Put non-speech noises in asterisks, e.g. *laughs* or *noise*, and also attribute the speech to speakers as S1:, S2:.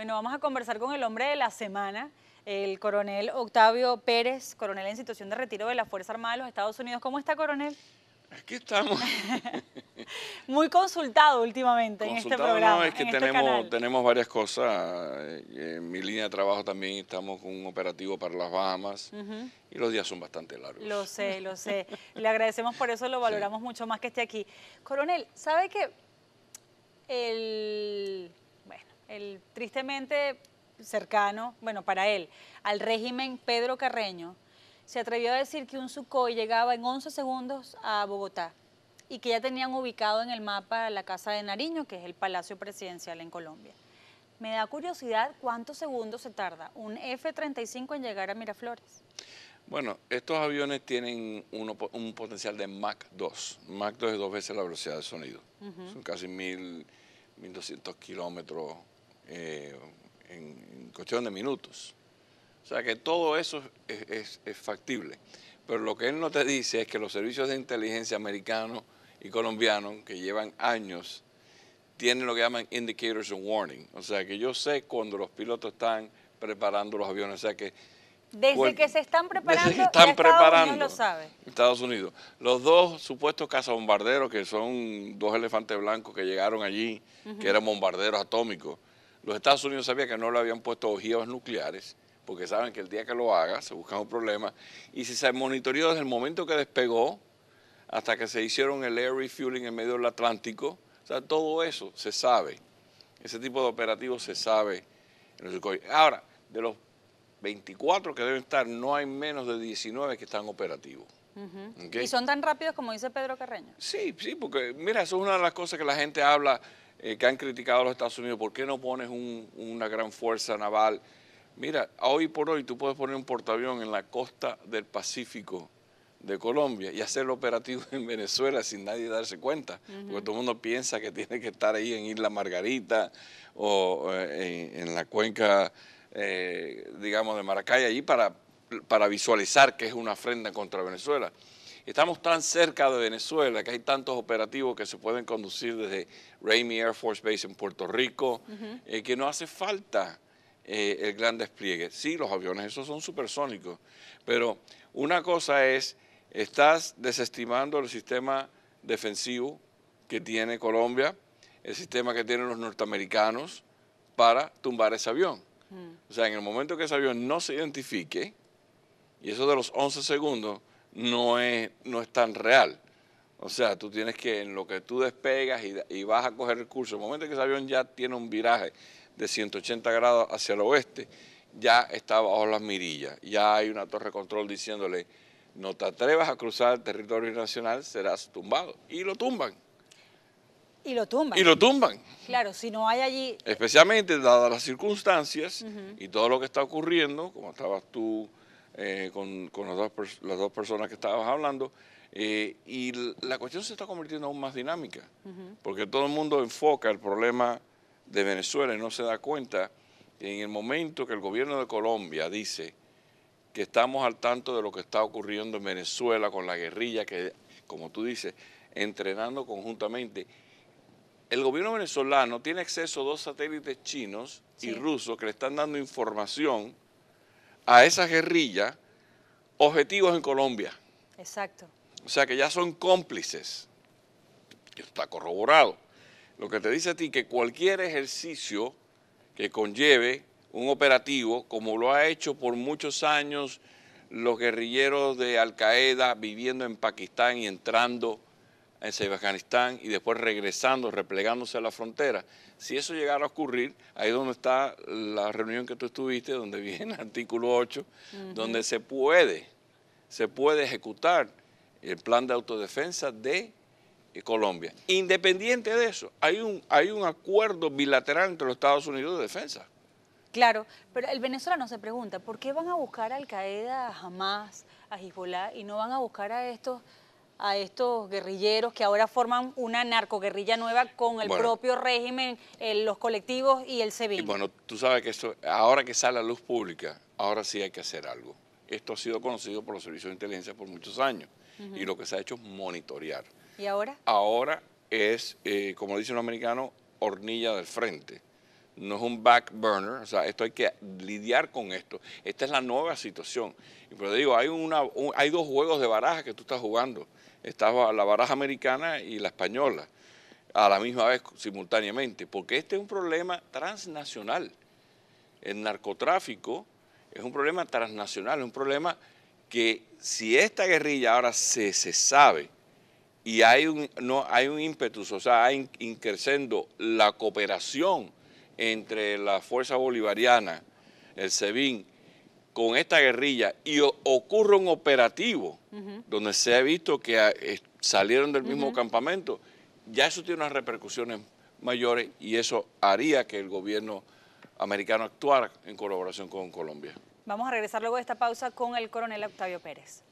S1: Bueno, vamos a conversar con el hombre de la semana, el coronel Octavio Pérez, coronel en situación de retiro de la Fuerza Armada de los Estados Unidos. ¿Cómo está, coronel? Aquí estamos. *laughs* Muy consultado últimamente en este programa. No, es que este
S2: tenemos, varias cosas. Eh, en mi línea de trabajo también estamos con un operativo para las Bahamas y los días son bastante largos.
S1: Lo sé, *laughs* lo sé. Le agradecemos por eso, lo valoramos mucho más que esté aquí. Coronel, ¿sabe que el tristemente cercano, bueno, para él, al régimen Pedro Carreño, se atrevió a decir que un Sukhoi llegaba en 11 segundos a Bogotá y que ya tenían ubicado en el mapa la Casa de Nariño, que es el Palacio Presidencial en Colombia. Me da curiosidad cuántos segundos se tarda un F-35 en llegar a Miraflores.
S2: Bueno, estos aviones tienen un potencial de Mach 2. Mach 2 es dos veces la velocidad del sonido. Son casi 1.200 kilómetros eh, en, cuestión de minutos. O sea que todo eso es, factible. Pero lo que él no te dice es que los servicios de inteligencia americanos y colombianos, que llevan años, tienen lo que llaman indicators and warning. O sea que yo sé cuando los pilotos están preparando los aviones. O sea que.
S1: Desde que se están preparando, desde sabe.
S2: Estados Unidos. Los dos supuestos cazabombarderos, que son dos elefantes blancos que llegaron allí, que eran bombarderos atómicos, los Estados Unidos sabían que no le habían puesto ojivas nucleares, porque saben que el día que lo haga se busca un problema. Y si se monitoreó desde el momento que despegó hasta que se hicieron el air refueling en medio del Atlántico, o sea, todo eso se sabe. Ese tipo de operativos se sabe. Ahora, de los 24 que deben estar, no hay menos de 19 que están operativos.
S1: ¿Y son tan rápidos como dice Pedro Carreño?
S2: Sí, sí, porque mira, eso es una de las cosas que la gente habla eh, que han criticado a los Estados Unidos, ¿por qué no pones una gran fuerza naval? Mira, hoy por hoy tú puedes poner un portaavión en la costa del Pacífico de Colombia y hacerlo operativo en Venezuela sin nadie darse cuenta, porque todo el mundo piensa que tiene que estar ahí en Isla Margarita o eh, en, la cuenca, eh, digamos, de Maracay, allí para, para visualizar que es una ofrenda contra Venezuela. Estamos tan cerca de Venezuela que hay tantos operativos que se pueden conducir desde Raimi Air Force Base en Puerto Rico, eh, que no hace falta eh, el gran despliegue. Sí, los aviones, esos son supersónicos, pero una cosa es, estás desestimando el sistema defensivo que tiene Colombia, el sistema que tienen los norteamericanos para tumbar ese avión. Mm. O sea, en el momento que ese avión no se identifique, y eso de los 11 segundos, no es, no es tan real. O sea, tú tienes que, en lo que tú despegas y, vas a coger el curso, el momento que ese avión ya tiene un viraje de 180 grados hacia el oeste, ya está bajo las mirillas, ya hay una torre de control diciéndole, no te atrevas a cruzar el territorio nacional, serás tumbado. Y lo tumban.
S1: Y lo tumban. Y lo tumban. Claro, si no hay allí... Eh,
S2: Especialmente dadas las circunstancias y todo lo que está ocurriendo, como estabas tú eh, con, las, dos, las dos personas que estabas hablando. Eh, y la cuestión se está convirtiendo aún más dinámica, porque todo el mundo enfoca el problema de Venezuela y no se da cuenta que en el momento que el gobierno de Colombia dice que estamos al tanto de lo que está ocurriendo en Venezuela con la guerrilla, que como tú dices, entrenando conjuntamente, el gobierno venezolano tiene acceso a dos satélites chinos y rusos que le están dando información a esa guerrilla objetivos en Colombia. Exacto. O sea que ya son cómplices. Está corroborado. Lo que te dice a ti que cualquier ejercicio que conlleve un operativo, como lo ha hecho por muchos años los guerrilleros de Al Qaeda viviendo en Pakistán y entrando en Afganistán y después regresando, replegándose a la frontera. Si eso llegara a ocurrir, ahí es donde está la reunión que tú estuviste, donde *laughs* viene el artículo 8, donde se puede, se puede ejecutar el plan de autodefensa de eh, Colombia. Independiente de eso, hay un, hay un acuerdo bilateral entre los Estados Unidos de defensa.
S1: Claro, pero el venezolano se pregunta, ¿por qué van a buscar a Al Qaeda, a Hamas, a Hezbollah y no van a buscar a estos a estos guerrilleros que ahora forman una narcoguerrilla nueva con el propio régimen, eh, los colectivos y el civil. bueno,
S2: tú sabes que esto, ahora que sale a luz pública, ahora sí hay que hacer algo. Esto ha sido conocido por los servicios de inteligencia por muchos años y lo que se ha hecho es monitorear. ¿Y ahora? Ahora es, eh, como dice un americano, hornilla del frente no es un back burner, o sea, esto hay que lidiar con esto. Esta es la nueva situación. Y por digo, hay, una, hay dos juegos de baraja que tú estás jugando estaba la baraja americana y la española a la misma vez simultáneamente, porque este es un problema transnacional. El narcotráfico es un problema transnacional, es un problema que si esta guerrilla ahora se, sabe y hay un, no, hay un ímpetu, o sea, hay increciendo la cooperación entre la Fuerza Bolivariana, el SEBIN con esta guerrilla y ocurre un operativo donde se ha visto que ah, eh, salieron del mismo campamento, ya eso tiene unas repercusiones mayores y eso haría que el gobierno americano actuara en colaboración con Colombia.
S1: Vamos a regresar luego de esta pausa con el coronel Octavio Pérez.